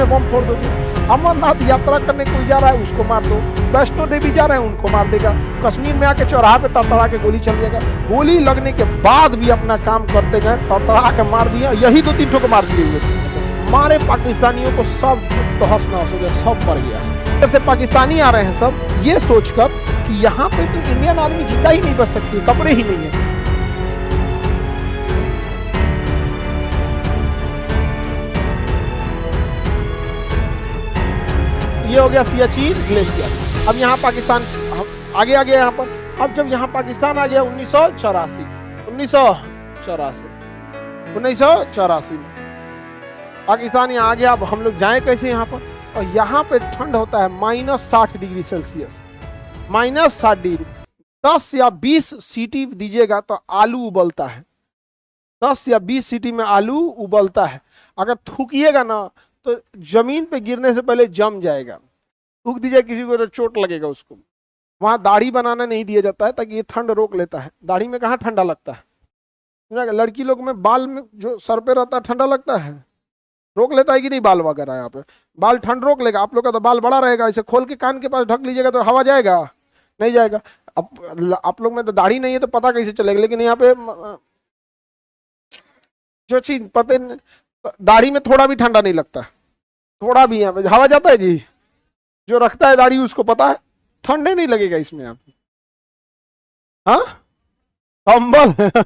में बम फोड़ दो अमरनाथ यात्रा करने कोई जा रहा है उसको मार दो वैष्णो देवी जा रहे हैं उनको मार देगा कश्मीर में आके चौराहा पे तड़तड़ा के गोली चल जाएगा गोली लगने के बाद भी अपना काम करते गए तड़तड़ा के मार दिया यही दो तीन ठोक मार दिए हुए मारे पाकिस्तानियों को सब तो तहस नहस हो गया सब मर गया जैसे पाकिस्तानी आ रहे हैं सब ये सोचकर कि यहाँ पे तो इंडियन आर्मी जिंदा ही नहीं बच सकती कपड़े ही नहीं है ये हो गया सियाचीन ग्लेशियर अब यहाँ पाकिस्तान आगे आ गया यहाँ पर अब जब यहाँ पाकिस्तान आ गया उन्नीस सौ चौरासी उन्नीस सौ चौरासी उन्नीस सौ चौरासी में पाकिस्तान यहाँ आ गया अब हम लोग जाए कैसे यहाँ पर और यहाँ पे ठंड होता है माइनस साठ डिग्री सेल्सियस माइनस साठ डिग्री दस या बीस सिटी दीजिएगा तो आलू उबलता है दस या बीस सिटी में आलू उबलता है अगर थूकिएगा ना तो जमीन पे गिरने से पहले जम जाएगा उग दीजिए किसी को तो चोट लगेगा उसको वहां दाढ़ी बनाना नहीं दिया जाता है ताकि ये ठंड रोक लेता है दाढ़ी में कहाँ ठंडा लगता है लड़की लोग में बाल में जो सर पे रहता है ठंडा लगता है रोक लेता है कि नहीं बाल वगैरह यहाँ पे बाल ठंड रोक लेगा आप लोग का तो बाल बड़ा रहेगा इसे खोल के कान के पास ढक लीजिएगा तो हवा जाएगा नहीं जाएगा अब आप लोग में तो दाढ़ी नहीं है तो पता कैसे चलेगा लेकिन यहाँ पे जो चीज पते दाढ़ी में थोड़ा भी ठंडा नहीं लगता थोड़ा भी यहाँ पे हवा जाता है जी जो रखता है दाढ़ी उसको पता है ठंडे नहीं लगेगा इसमें आपको हाँ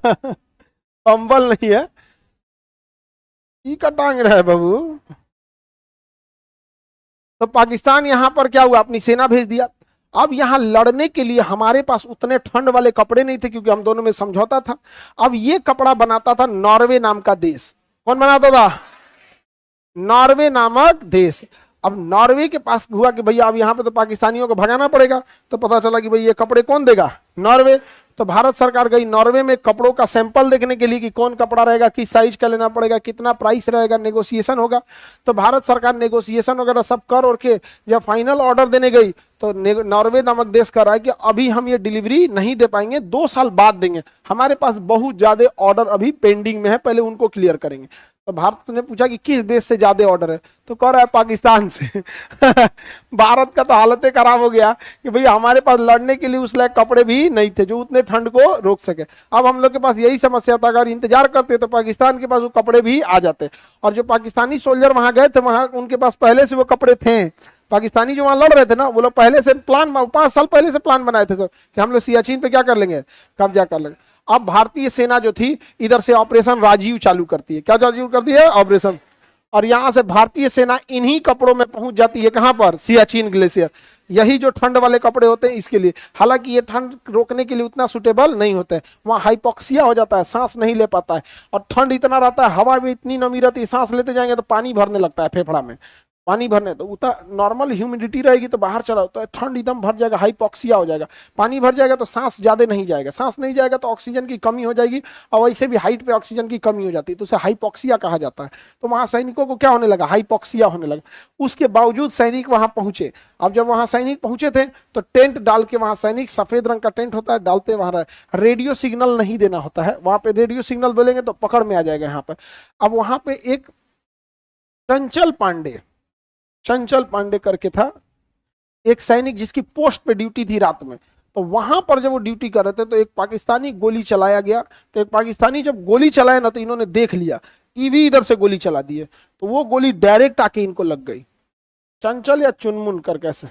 कंबल नहीं है ई का टांग रहा है बाबू तो पाकिस्तान यहाँ पर क्या हुआ अपनी सेना भेज दिया अब यहाँ लड़ने के लिए हमारे पास उतने ठंड वाले कपड़े नहीं थे क्योंकि हम दोनों में समझौता था अब ये कपड़ा बनाता था नॉर्वे नाम का देश कौन बनाता था नॉर्वे नामक देश अब नॉर्वे के पास हुआ कि भैया अब यहाँ पे तो पाकिस्तानियों को भगाना पड़ेगा तो पता चला कि भाई ये कपड़े कौन देगा नॉर्वे तो भारत सरकार गई नॉर्वे में कपड़ों का सैंपल देखने के लिए कि कौन कपड़ा रहेगा किस साइज का लेना पड़ेगा कितना प्राइस रहेगा नेगोशिएशन होगा तो भारत सरकार नेगोशिएशन वगैरह सब कर और के जब फाइनल ऑर्डर देने गई तो नॉर्वे नामक देश कर रहा है कि अभी हम ये डिलीवरी नहीं दे पाएंगे दो साल बाद देंगे हमारे पास बहुत ज़्यादा ऑर्डर अभी पेंडिंग में है पहले उनको क्लियर करेंगे तो भारत ने पूछा कि किस देश से ज्यादा ऑर्डर है तो कह रहा है पाकिस्तान से भारत का तो हालत खराब हो गया कि भाई हमारे पास लड़ने के लिए उस लायक कपड़े भी नहीं थे जो उतने ठंड को रोक सके अब हम लोग के पास यही समस्या था अगर इंतजार करते तो पाकिस्तान के पास वो कपड़े भी आ जाते और जो पाकिस्तानी सोल्जर वहाँ गए थे वहाँ उनके पास पहले से वो कपड़े थे पाकिस्तानी जो वहाँ लड़ रहे थे ना वो लोग पहले से प्लान पाँच साल पहले से प्लान बनाए थे सर कि हम लोग सियाचिन पे क्या कर लेंगे कब्जा कर लेंगे अब भारतीय सेना जो थी इधर से ऑपरेशन राजीव चालू करती है क्या चालू करती है ऑपरेशन और यहां से भारतीय सेना इन्हीं कपड़ों में पहुंच जाती है कहां पर सियाचिन ग्लेशियर यही जो ठंड वाले कपड़े होते हैं इसके लिए हालांकि ये ठंड रोकने के लिए उतना सुटेबल नहीं होते वहाँ हाइपोक्सिया हो जाता है सांस नहीं ले पाता है और ठंड इतना रहता है हवा भी इतनी नमी रहती है सांस लेते जाएंगे तो पानी भरने लगता है फेफड़ा में पानी भरने तो उतना नॉर्मल ह्यूमिडिटी रहेगी तो बाहर चला तो ठंड एकदम भर जाएगा हाइपोक्सिया हो जाएगा पानी भर जाएगा तो सांस ज़्यादा नहीं जाएगा सांस नहीं जाएगा तो ऑक्सीजन की कमी हो जाएगी और वैसे भी हाइट पे ऑक्सीजन की कमी हो जाती है तो उसे हाइपोक्सिया कहा जाता है तो वहाँ सैनिकों को क्या होने लगा हाइपोक्सिया होने लगा उसके बावजूद सैनिक वहाँ पहुंचे अब जब वहाँ सैनिक पहुँचे थे तो टेंट डाल के वहाँ सैनिक सफ़ेद रंग का टेंट होता है डालते वहाँ रेडियो सिग्नल नहीं देना होता है वहाँ पर रेडियो सिग्नल बोलेंगे तो पकड़ में आ जाएगा यहाँ पर अब वहाँ पर एक चंचल पांडे चंचल पांडे करके था एक सैनिक जिसकी पोस्ट पे ड्यूटी थी रात में तो वहां पर जब वो ड्यूटी कर रहे थे तो एक पाकिस्तानी गोली चलाया गया तो एक पाकिस्तानी जब गोली चलाया ना तो इन्होंने देख लिया ईवी इधर से गोली चला दी है तो वो गोली डायरेक्ट आके इनको लग गई चंचल या चुनमुन कर कैसे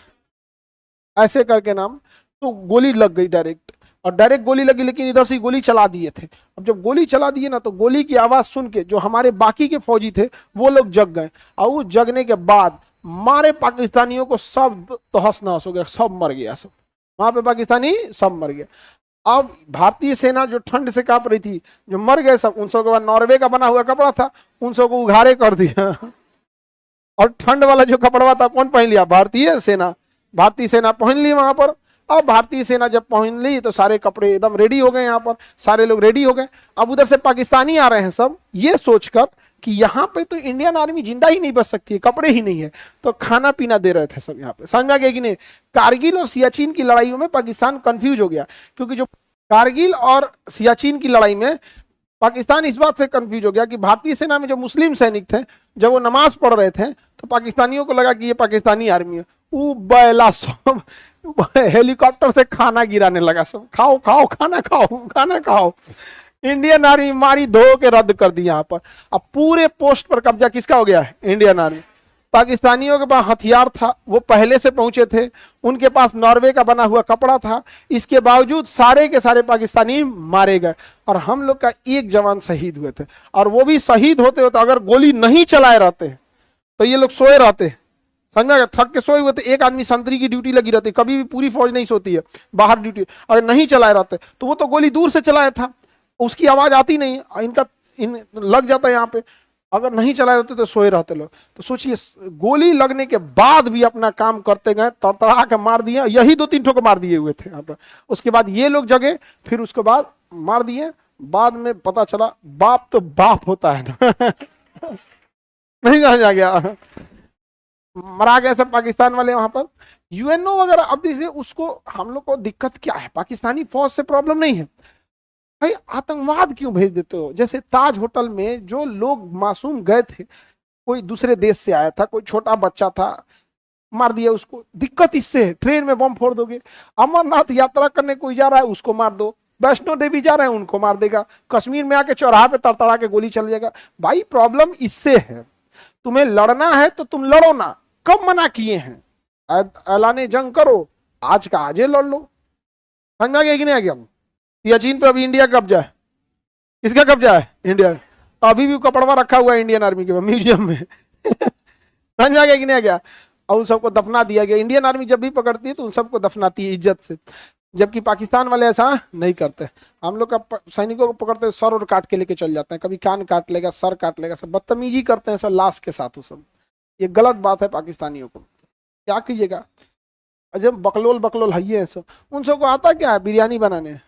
ऐसे करके नाम तो गोली लग गई डायरेक्ट और डायरेक्ट गोली लगी लेकिन इधर से गोली चला दिए थे अब जब गोली चला दिए ना तो गोली की आवाज सुन के जो हमारे बाकी के फौजी थे वो लोग जग गए और वो जगने के बाद मारे पाकिस्तानियों को सब तहस तो नहस हो गया सब मर गया सब वहां पे पाकिस्तानी सब मर गया अब भारतीय सेना जो ठंड से कांप रही थी जो मर गए सब उन सबके बाद नॉर्वे का बना हुआ कपड़ा था उन सबको उघारे कर दिया और ठंड वाला जो कपड़वा था कौन पहन लिया भारतीय सेना भारतीय सेना पहन ली वहां पर अब भारतीय सेना जब पहन ली तो सारे कपड़े एकदम रेडी हो गए यहाँ पर सारे लोग रेडी हो गए अब उधर से पाकिस्तानी आ रहे हैं सब ये सोचकर कि यहाँ पे तो इंडियन आर्मी जिंदा ही नहीं बच सकती है कपड़े ही नहीं है तो खाना पीना दे रहे थे सब यहाँ पे समझ में आ गया कि नहीं कारगिल और सियाचिन की लड़ाइयों में पाकिस्तान कंफ्यूज हो गया क्योंकि जो कारगिल और सियाचिन की लड़ाई में पाकिस्तान इस बात से कंफ्यूज हो गया कि भारतीय सेना में जो मुस्लिम सैनिक थे जब वो नमाज पढ़ रहे थे तो पाकिस्तानियों को लगा कि ये पाकिस्तानी आर्मी है वो बैला सब हेलीकॉप्टर से खाना गिराने लगा सब खाओ खाओ खाना खाओ खाना खाओ इंडियन आर्मी मारी धो के रद्द कर दी यहाँ पर अब पूरे पोस्ट पर कब्जा किसका हो गया है इंडियन आर्मी पाकिस्तानियों के पास हथियार था वो पहले से पहुंचे थे उनके पास नॉर्वे का बना हुआ कपड़ा था इसके बावजूद सारे के सारे पाकिस्तानी मारे गए और हम लोग का एक जवान शहीद हुए थे और वो भी शहीद होते होते अगर गोली नहीं चलाए रहते तो ये लोग सोए रहते समझा थक के सोए हुए थे एक आदमी संतरी की ड्यूटी लगी रहती कभी भी पूरी फौज नहीं सोती है बाहर ड्यूटी अगर नहीं चलाए रहते तो वो तो गोली दूर से चलाया था उसकी आवाज़ आती नहीं इनका इन लग जाता है यहाँ पे अगर नहीं चलाए रहते तो सोए रहते लोग तो सोचिए गोली लगने के बाद भी अपना काम करते गए तड़तड़ा के मार दिए यही दो तीन ठोक मार दिए हुए थे यहाँ पर उसके बाद ये लोग जगे फिर उसके बाद मार दिए बाद में पता चला बाप तो बाप होता है नहीं समझ गया मरा गए सब पाकिस्तान वाले वहां पर यूएनओ वगैरह अब देखिए उसको हम लोग को दिक्कत क्या है पाकिस्तानी फौज से प्रॉब्लम नहीं है भाई आतंकवाद क्यों भेज देते हो जैसे ताज होटल में जो लोग मासूम गए थे कोई दूसरे देश से आया था कोई छोटा बच्चा था मार दिया उसको दिक्कत इससे है ट्रेन में बम फोड़ दोगे अमरनाथ यात्रा करने कोई जा रहा है उसको मार दो वैष्णो देवी जा रहे हैं उनको मार देगा कश्मीर में आके चौराहा पे तड़तड़ा के गोली चल जाएगा भाई प्रॉब्लम इससे है तुम्हें लड़ना है तो तुम लड़ो ना कब मना किए हैं ऐलाने जंग करो आज का आजे लड़ लो समझा गया कि नहीं आ गया या चीन पे अभी इंडिया कब्जा है किसका कब्जा है इंडिया अभी भी कपड़वा रखा हुआ है इंडियन आर्मी के म्यूजियम में समझ आ गया कि नहीं आ गया और उन सबको दफना दिया गया इंडियन आर्मी जब भी पकड़ती है तो उन सबको दफनाती है इज्जत से जबकि पाकिस्तान वाले ऐसा नहीं करते हम लोग का सैनिकों को पकड़ते सर और काट के लेके चल जाते हैं कभी कान काट लेगा सर काट लेगा सब बदतमीजी करते हैं सर लाश के साथ वो सब ये गलत बात है पाकिस्तानियों को क्या कीजिएगा जब बकलोल बकलोल हइये हैं सब उन सबको आता क्या है बिरयानी बनाने